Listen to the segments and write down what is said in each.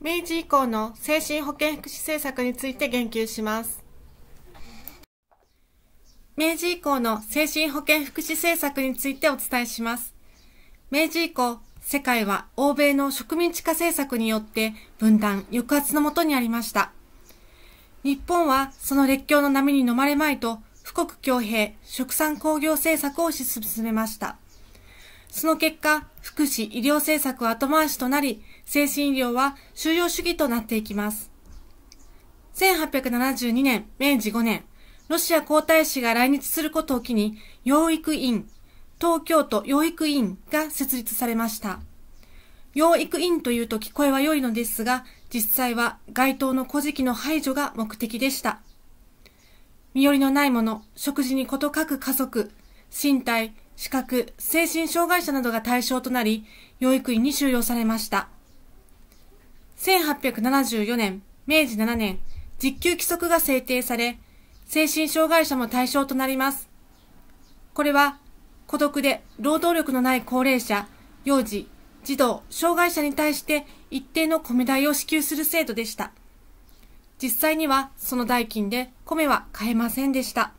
明治以降の精神保健福祉政策について言及します。明治以降の精神保健福祉政策についてお伝えします。明治以降、世界は欧米の植民地化政策によって分断、抑圧のもとにありました。日本はその列強の波に飲まれまいと、富国強兵、食産工業政策を推し進めました。その結果、福祉、医療政策は後回しとなり、精神医療は収容主義となっていきます。1872年、明治5年、ロシア皇太子が来日することを機に、養育院、東京都養育院が設立されました。養育院というと聞こえは良いのですが、実際は該当の古事記の排除が目的でした。身寄りのない者、食事に事欠く家族、身体、視覚、精神障害者などが対象となり、養育院に収容されました。1874年、明治7年、実給規則が制定され、精神障害者も対象となります。これは、孤独で労働力のない高齢者、幼児、児童、障害者に対して一定の米代を支給する制度でした。実際にはその代金で米は買えませんでした。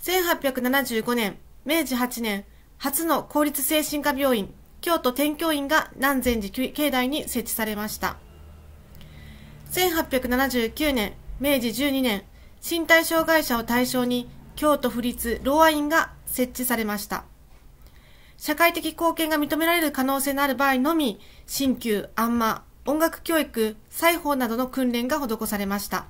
1875年、明治8年、初の公立精神科病院、京都天教院が南禅寺境内に設置されました。1879年、明治12年、身体障害者を対象に京都府立老和院が設置されました。社会的貢献が認められる可能性のある場合のみ、新旧、あん音楽教育、裁縫などの訓練が施されました。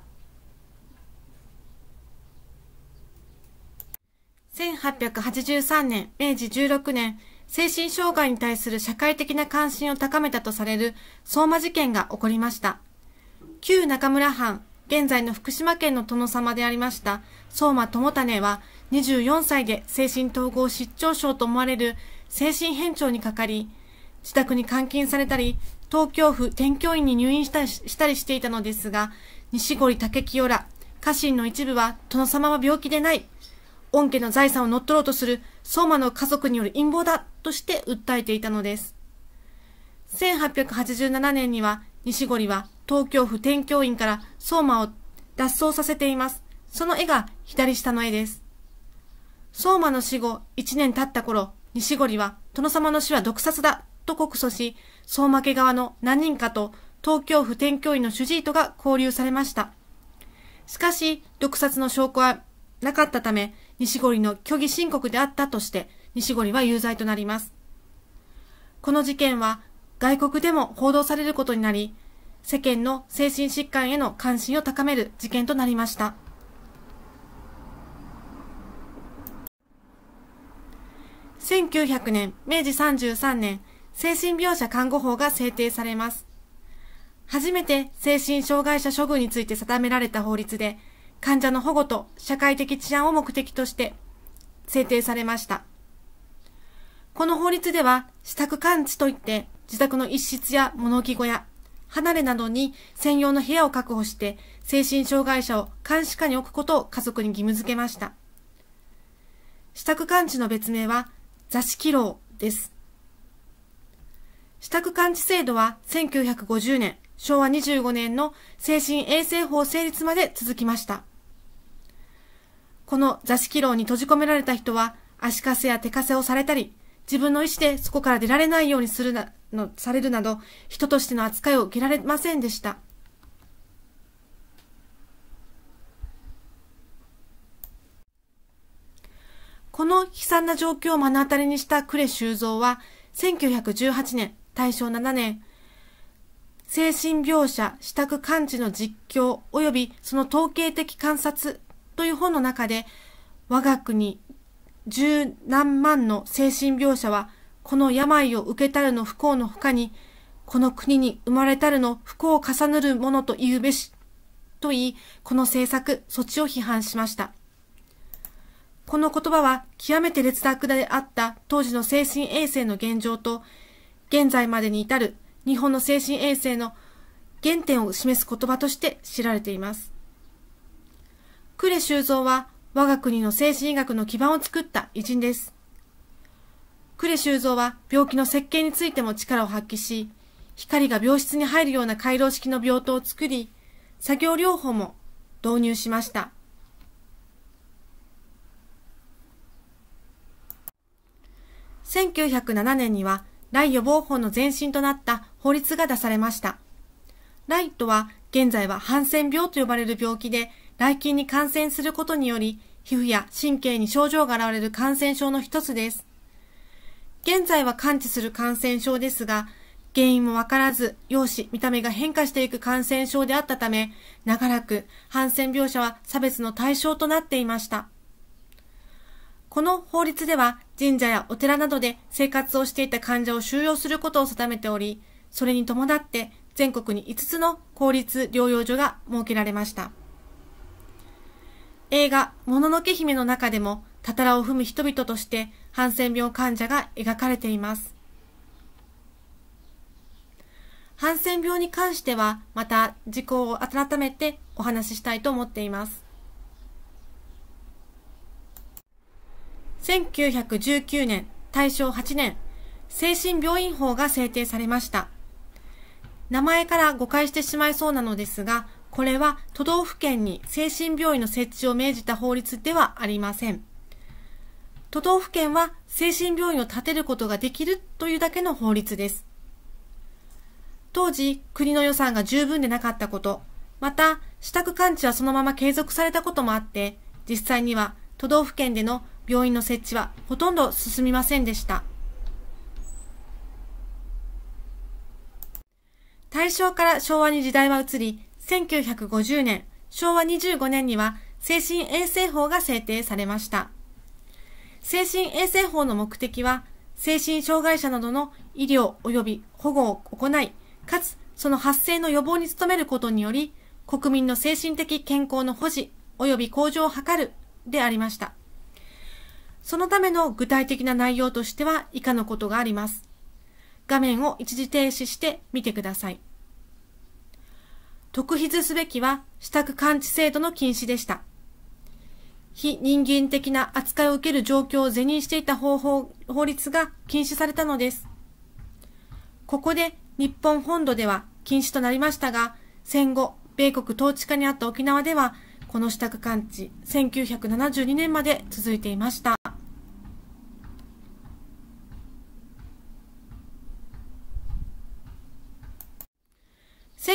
1883年、明治16年、精神障害に対する社会的な関心を高めたとされる相馬事件が起こりました。旧中村藩、現在の福島県の殿様でありました相馬智種は24歳で精神統合失調症と思われる精神変調にかかり、自宅に監禁されたり、東京府天教院に入院したしたりしていたのですが、西堀武清ら家臣の一部は殿様は病気でない。恩家の財産を乗っ取ろうとする相馬の家族による陰謀だとして訴えていたのです。1887年には西堀は東京府天教院から相馬を脱走させています。その絵が左下の絵です。相馬の死後1年経った頃、西堀は殿様の死は毒殺だと告訴し、相馬家側の何人かと東京府天教院の主治医とが交流されました。しかし、毒殺の証拠はなかったため、西堀の虚偽申告であったとして、西堀は有罪となります。この事件は外国でも報道されることになり、世間の精神疾患への関心を高める事件となりました。1900年、明治33年、精神病者看護法が制定されます。初めて精神障害者処遇について定められた法律で、患者の保護と社会的治安を目的として制定されました。この法律では、自宅監置といって、自宅の一室や物置小屋、離れなどに専用の部屋を確保して、精神障害者を監視下に置くことを家族に義務付けました。自宅監置の別名は、座敷牢です。自宅監置制度は1950年、昭和25年の精神衛生法成立まで続きました。この座敷牢に閉じ込められた人は、足かせや手かせをされたり、自分の意志でそこから出られないようにするな、の、されるなど、人としての扱いを受けられませんでした。この悲惨な状況を目の当たりにした呉修造は、1918年、大正7年、精神描写、支度感知の実況及びその統計的観察という本の中で、我が国十何万の精神病者は、この病を受けたるの不幸のほかに、この国に生まれたるの不幸を重ねるものと言うべし、と言い、この政策、措置を批判しました。この言葉は極めて劣悪であった当時の精神衛生の現状と、現在までに至る日本の精神衛生の原点を示す言葉として知られています。呉修造は我が国の精神医学の基盤を作った偉人です。呉修造は病気の設計についても力を発揮し、光が病室に入るような回廊式の病棟を作り、作業療法も導入しました。1907年には、雷予防法の前身となった法律が出されました。雷とは、現在はハンセン病と呼ばれる病気で、来菌に感染することにより、皮膚や神経に症状が現れる感染症の一つです。現在は感知する感染症ですが、原因もわからず、容姿、見た目が変化していく感染症であったため、長らくハンセン病者は差別の対象となっていました。この法律では神社やお寺などで生活をしていた患者を収容することを定めており、それに伴って全国に5つの公立療養所が設けられました。映画、もののけ姫の中でも、たたらを踏む人々として、ハンセン病患者が描かれています。ハンセン病に関しては、また事項を改めてお話ししたいと思っています。1919年、大正8年、精神病院法が制定されました。名前から誤解してしまいそうなのですが、これは都道府県に精神病院の設置を命じた法律ではありません。都道府県は精神病院を建てることができるというだけの法律です。当時、国の予算が十分でなかったこと、また、支度感知はそのまま継続されたこともあって、実際には都道府県での病院の設置はほとんど進みませんでした。大正から昭和に時代は移り、1950年、昭和25年には精神衛生法が制定されました。精神衛生法の目的は、精神障害者などの医療及び保護を行い、かつその発生の予防に努めることにより、国民の精神的健康の保持及び向上を図るでありました。そのための具体的な内容としては以下のことがあります。画面を一時停止して見てください。特筆すべきは支度感知制度の禁止でした。非人間的な扱いを受ける状況を是認していた方法法律が禁止されたのです。ここで日本本土では禁止となりましたが、戦後、米国統治下にあった沖縄では、この支度感知、1972年まで続いていました。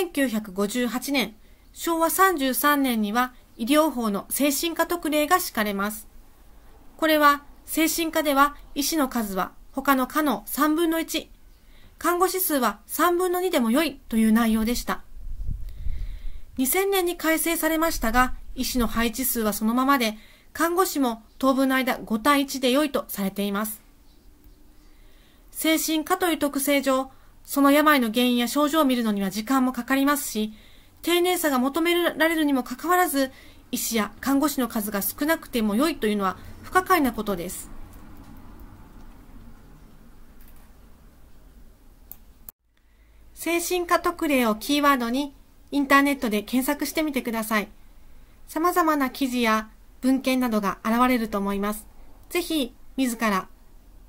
1958年、昭和33年には医療法の精神科特例が敷かれます。これは、精神科では医師の数は他の科の3分の1、看護師数は3分の2でも良いという内容でした。2000年に改正されましたが、医師の配置数はそのままで、看護師も当分の間5対1で良いとされています。精神科という特性上、その病の原因や症状を見るのには時間もかかりますし、丁寧さが求められるにもかかわらず、医師や看護師の数が少なくても良いというのは不可解なことです。精神科特例をキーワードにインターネットで検索してみてください。様々な記事や文献などが現れると思います。ぜひ自ら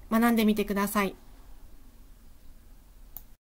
学んでみてください。